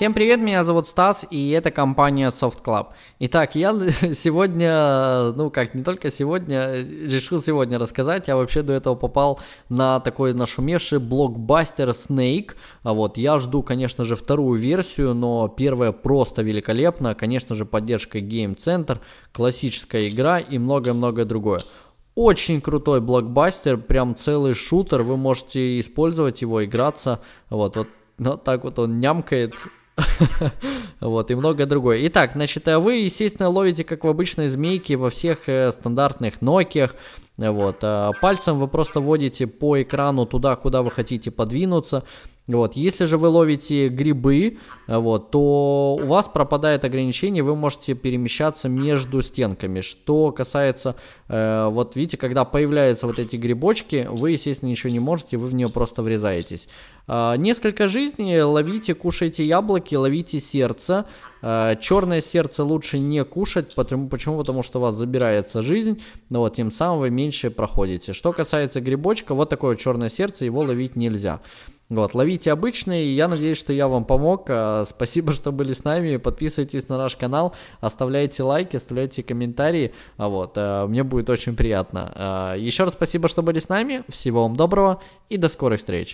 Всем привет, меня зовут Стас, и это компания Soft Club. Итак, я сегодня, ну как, не только сегодня, решил сегодня рассказать, я вообще до этого попал на такой нашумевший блокбастер Snake. А вот, я жду, конечно же, вторую версию, но первая просто великолепна, конечно же, поддержка Game Center, классическая игра и многое-многое другое очень крутой блокбастер, прям целый шутер, вы можете использовать его, играться, вот, вот, вот так вот он нямкает, вот, и многое другое. Итак, значит, а вы, естественно, ловите, как в обычной змейке, во всех э, стандартных Nokia. Вот, а, пальцем вы просто вводите по экрану туда, куда вы хотите подвинуться. Вот. Если же вы ловите грибы, э, вот, то у вас пропадает ограничение, вы можете перемещаться между стенками. Что касается, э, вот видите, когда появляются вот эти грибочки, вы, естественно, ничего не можете, вы в нее просто врезаетесь. Э, несколько жизней, ловите, кушайте яблоки, ловите сердце. Э, черное сердце лучше не кушать, потому, почему? Потому что у вас забирается жизнь, но вот тем самым вы меньше проходите. Что касается грибочка, вот такое черное сердце, его ловить нельзя. Вот, ловите обычные, я надеюсь, что я вам помог. Э, спасибо, что были с нами. Подписывайтесь на наш канал, оставляйте лайки, оставляйте комментарии. А вот, э, мне будет очень приятно. Э, еще раз спасибо, что были с нами. Всего вам доброго и до скорых встреч.